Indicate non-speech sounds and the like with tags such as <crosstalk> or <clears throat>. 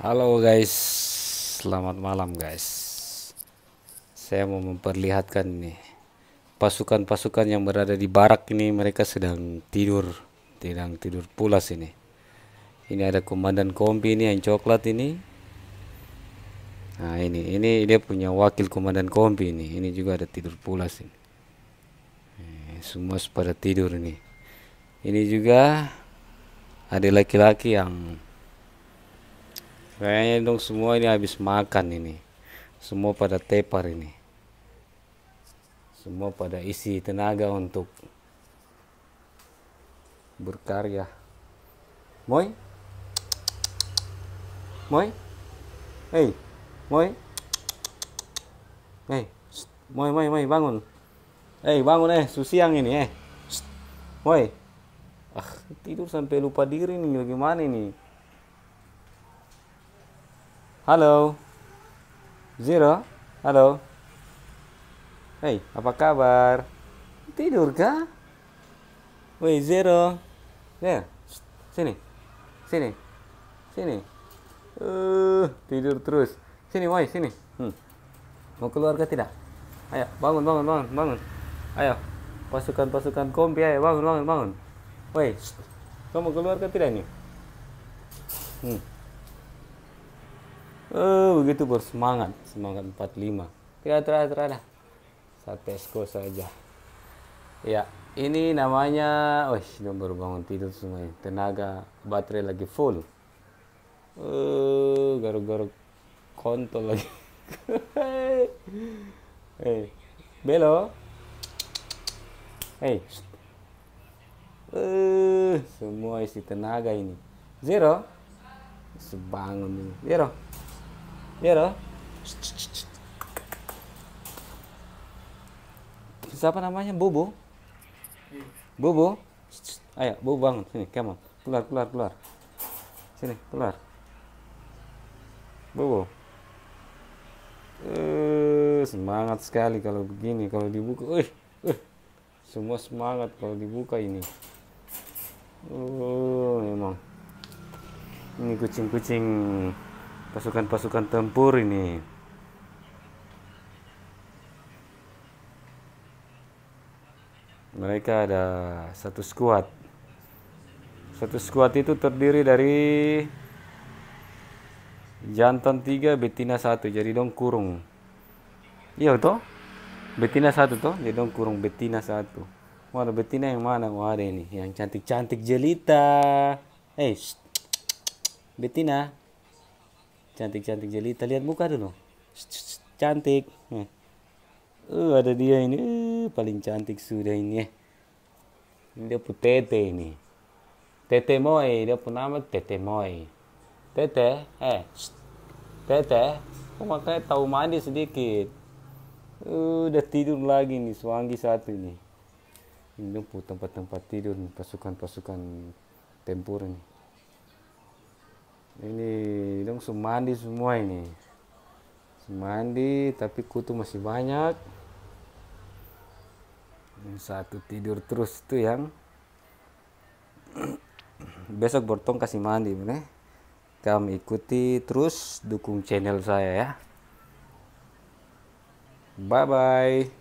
Halo guys, selamat malam guys. Saya mau memperlihatkan nih pasukan-pasukan yang berada di barak ini mereka sedang tidur, sedang tidur pulas ini. Ini ada komandan kompi ini yang coklat ini. Nah ini, ini dia punya wakil komandan kompi ini. Ini juga ada tidur pulas ini. Eh, semua pada tidur ini. Ini juga ada laki-laki yang Kayaknya dong semua ini habis makan ini. Semua pada tepar ini. Semua pada isi tenaga untuk berkarya. Moy? Moy? Hei, Moy? Hei, Moy, Moy, Moy, bangun. Hei, bangun eh, susiang ini eh. Moy. Ah, tidur sampai lupa diri nih, gimana nih? Halo. Zero. Halo. Hei, apa kabar? Tidur kah? Wei, Zero. Ya, sini. Sini. Sini. Uh, tidur terus. Sini, woi, sini. Hmm. Mau keluar ke tidak? Ayo, bangun, bangun, bangun, bangun. Ayo. Pasukan-pasukan kompi, ayo bangun, bangun, bangun. Woi, kamu keluar ke tidak nih? Hmm oh, begitu bersemangat semangat 45 tidak terakhir satu satesko saja ya ini namanya oh sudah baru bangun tidur semuanya tenaga baterai lagi full uh, garuk-garuk kontol lagi hey <laughs> eh, belo hey semua isi tenaga ini zero sebangun ini zero Iya loh. Siapa namanya? Bobo? Bobo? Ayo, Bobo bangun. Sini, kamu. Keluar, keluar, keluar. Sini, keluar. Bobo. Uh, semangat sekali kalau begini, kalau dibuka. eh uh, semua semangat kalau dibuka ini. Oh, memang. Ini kucing-kucing pasukan-pasukan tempur ini mereka ada satu skuad satu skuad itu terdiri dari jantan tiga, betina satu. jadi dong kurung iya toh betina satu toh jadi dong kurung betina satu Mana betina yang mana mau ada ini yang cantik-cantik jelita eh hey, betina cantik-cantik jelita lihat muka dulu cantik uh, ada dia ini uh, paling cantik sudah ini ya dia pun tete ini tete moi dia pun nama tete moi tete eh tete kok makanya tahu mandi sedikit uh, udah tidur lagi nih suangi satu ini ini pun tempat-tempat tidur pasukan-pasukan tempur nih ini dong semandi semua ini semandi tapi kutu masih banyak yang satu tidur terus itu yang <clears throat> besok bortong kasih mandi ini kamu ikuti terus dukung channel saya ya bye bye